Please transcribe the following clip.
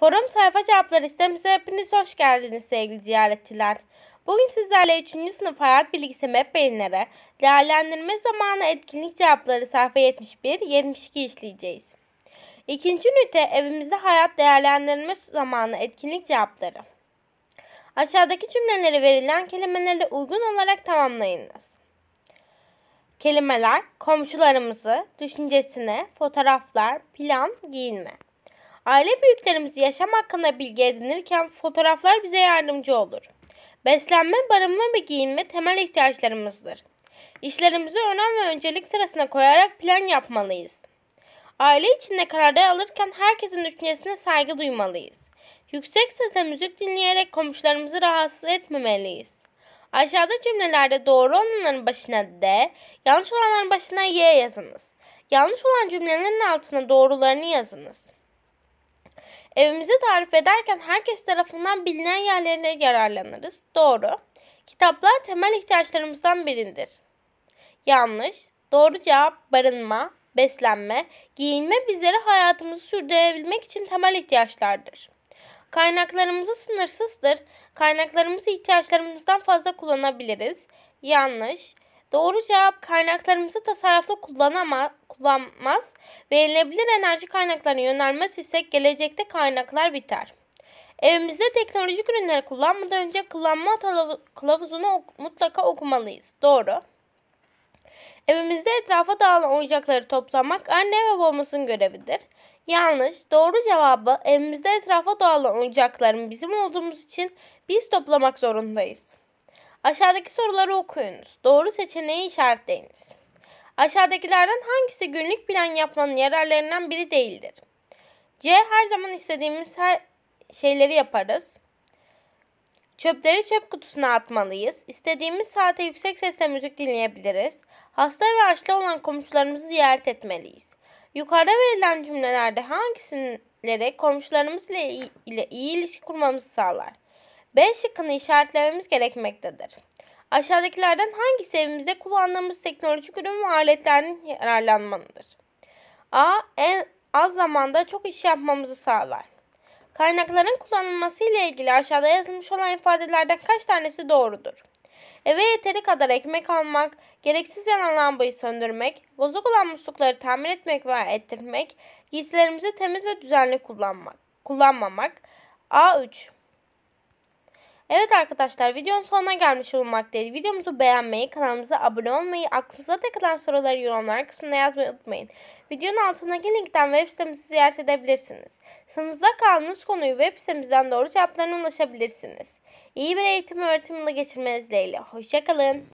Forum sayfa cevapları sistemimize hepiniz hoş geldiniz sevgili ziyaretçiler. Bugün sizlerle 3. sınıf hayat bilgisi MEP beyinlere değerlendirme zamanı etkinlik cevapları sayfa 71-72 işleyeceğiz. İkinci ünite evimizde hayat değerlendirme zamanı etkinlik cevapları. Aşağıdaki cümleleri verilen kelimelerle uygun olarak tamamlayınız. Kelimeler komşularımızı, düşüncesine, fotoğraflar, plan, giyinme. Aile büyüklerimiz yaşam hakkında bilgi edinirken fotoğraflar bize yardımcı olur. Beslenme, barınma ve giyinme temel ihtiyaçlarımızdır. İşlerimizi önem ve öncelik sırasına koyarak plan yapmalıyız. Aile içinde kararlar alırken herkesin düşüncesine saygı duymalıyız. Yüksek sesle müzik dinleyerek komşularımızı rahatsız etmemeliyiz. Aşağıda cümlelerde doğru olanların başına D, yanlış olanların başına Y yazınız. Yanlış olan cümlelerin altına doğrularını yazınız. Evimizi tarif ederken herkes tarafından bilinen yerlerine yararlanırız. Doğru. Kitaplar temel ihtiyaçlarımızdan birindir. Yanlış. Doğru cevap barınma, beslenme, giyinme bizleri hayatımızı sürdürebilmek için temel ihtiyaçlardır. Kaynaklarımızı sınırsızdır. Kaynaklarımızı ihtiyaçlarımızdan fazla kullanabiliriz. Yanlış. Doğru cevap kaynaklarımızı tasarruflu kullanama, kullanmaz, verilebilir enerji kaynaklarına yönelmez isek gelecekte kaynaklar biter. Evimizde teknolojik ürünleri kullanmadan önce kullanma kılavuzunu ok mutlaka okumalıyız. Doğru. Evimizde etrafa dağılan oyuncakları toplamak anne ve babamızın görevidir. Yanlış. Doğru cevabı evimizde etrafa dağılan oyuncakların bizim olduğumuz için biz toplamak zorundayız. Aşağıdaki soruları okuyunuz. Doğru seçeneği işaretleyiniz. Aşağıdakilerden hangisi günlük plan yapmanın yararlarından biri değildir? C. Her zaman istediğimiz her şeyleri yaparız. Çöpleri çöp kutusuna atmalıyız. İstediğimiz saate yüksek sesle müzik dinleyebiliriz. Hasta ve açlı olan komşularımızı ziyaret etmeliyiz. Yukarıda verilen cümlelerde hangisinleri komşularımızla ile iyi ilişki kurmamızı sağlar? B şıkkını işaretlememiz gerekmektedir. Aşağıdakilerden hangisi evimizde kullandığımız teknolojik ürün ve aletlerden yararlanmalıdır? A. En az zamanda çok iş yapmamızı sağlar. Kaynakların kullanılması ile ilgili aşağıda yazılmış olan ifadelerden kaç tanesi doğrudur? Eve yeteri kadar ekmek almak, gereksiz yanan lambayı söndürmek, bozuk olan muslukları tamir etmek veya ettirmek, giysilerimizi temiz ve düzenli kullanmak, kullanmamak. A3. Evet arkadaşlar videonun sonuna gelmiş bulunmaktayız. Videomuzu beğenmeyi, kanalımıza abone olmayı, aklınıza takılan soruları yorumlar kısmına yazmayı unutmayın. Videonun altındaki linkten web sitemizi ziyaret edebilirsiniz. Sınıfta kaldığınız konuyu web sitemizden doğru cevaplarına ulaşabilirsiniz. İyi bir eğitim öğretiminde geçirmeniz dileğiyle. Hoşçakalın.